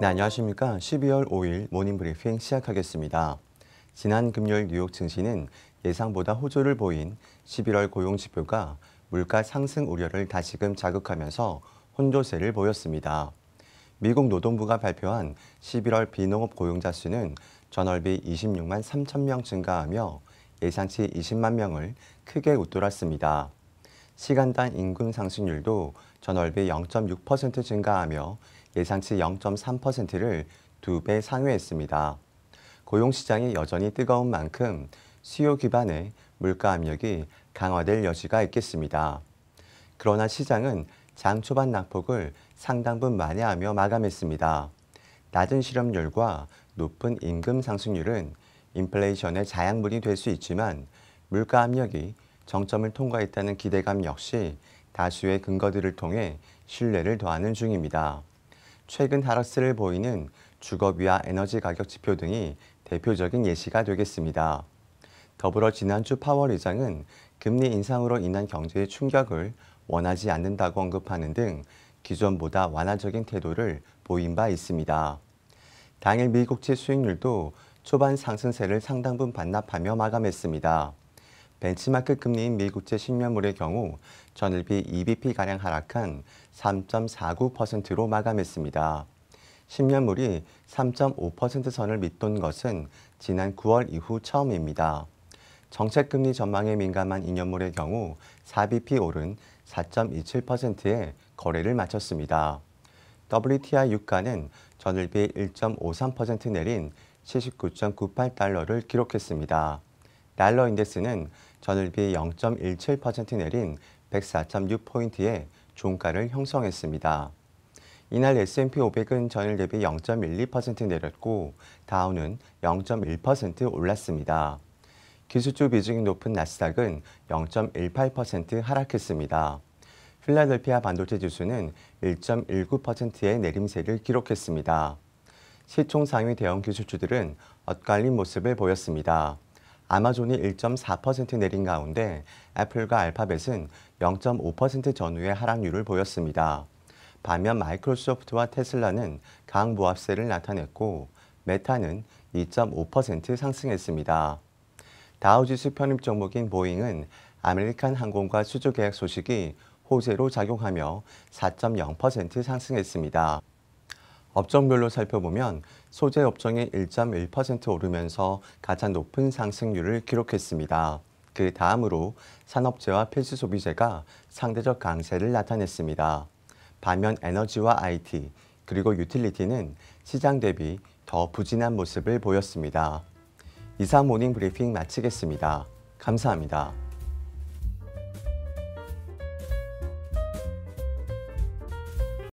네, 안녕하십니까. 12월 5일 모닝 브리핑 시작하겠습니다. 지난 금요일 뉴욕 증시는 예상보다 호조를 보인 11월 고용 지표가 물가 상승 우려를 다시금 자극하면서 혼조세를 보였습니다. 미국 노동부가 발표한 11월 비농업 고용자 수는 전월비 26만 3천 명 증가하며 예상치 20만 명을 크게 웃돌았습니다. 시간당 임금 상승률도 전월비 0.6% 증가하며 예상치 0.3%를 두 배 상회했습니다. 고용시장이 여전히 뜨거운 만큼 수요 기반의 물가 압력이 강화될 여지가 있겠습니다. 그러나 시장은 장 초반 낙폭을 상당분 만회하며 마감했습니다. 낮은 실업률과 높은 임금 상승률은 인플레이션의 자양분이 될 수 있지만 물가 압력이 정점을 통과했다는 기대감 역시 다수의 근거들을 통해 신뢰를 더하는 중입니다. 최근 하락세를 보이는 주거비와 에너지 가격 지표 등이 대표적인 예시가 되겠습니다. 더불어 지난주 파월 의장은 금리 인상으로 인한 경제의 충격을 원하지 않는다고 언급하는 등 기존보다 완화적인 태도를 보인 바 있습니다. 당일 미국채 수익률도 초반 상승세를 상당 분 반납하며 마감했습니다. 벤치마크 금리인 미국채 10년물의 경우 전일비 2bp가량 e 하락한 3.49%로 마감했습니다. 10년물이 3.5% 선을 밑돈 것은 지난 9월 이후 처음입니다. 정책금리 전망에 민감한 2년물의 경우 4bp 오른 4.27%에 거래를 마쳤습니다. WTI 유가는 전일비 1.53% 내린 79.98달러를 기록했습니다. 달러 인덱스는 전일 비0.17% 내린 104.6포인트의 종가를 형성했습니다. 이날 S&P 500은 전일 대비 0.12% 내렸고 다우는 0.1% 올랐습니다. 기술주 비중이 높은 나스닥은 0.18% 하락했습니다. 필라델피아 반도체 지수는 1.19%의 내림세를 기록했습니다. 시총 상위 대형 기술주들은 엇갈린 모습을 보였습니다. 아마존이 1.4% 내린 가운데 애플과 알파벳은 0.5% 전후의 하락률을 보였습니다. 반면 마이크로소프트와 테슬라는 강보합세를 나타냈고 메타는 2.5% 상승했습니다. 다우지수 편입 종목인 보잉은 아메리칸 항공과 수주 계약 소식이 호재로 작용하며 4.0% 상승했습니다. 업종별로 살펴보면 소재 업종이 1.1% 오르면서 가장 높은 상승률을 기록했습니다. 그 다음으로 산업재와 필수 소비재가 상대적 강세를 나타냈습니다. 반면 에너지와 IT 그리고 유틸리티는 시장 대비 더 부진한 모습을 보였습니다. 이상 모닝 브리핑 마치겠습니다. 감사합니다.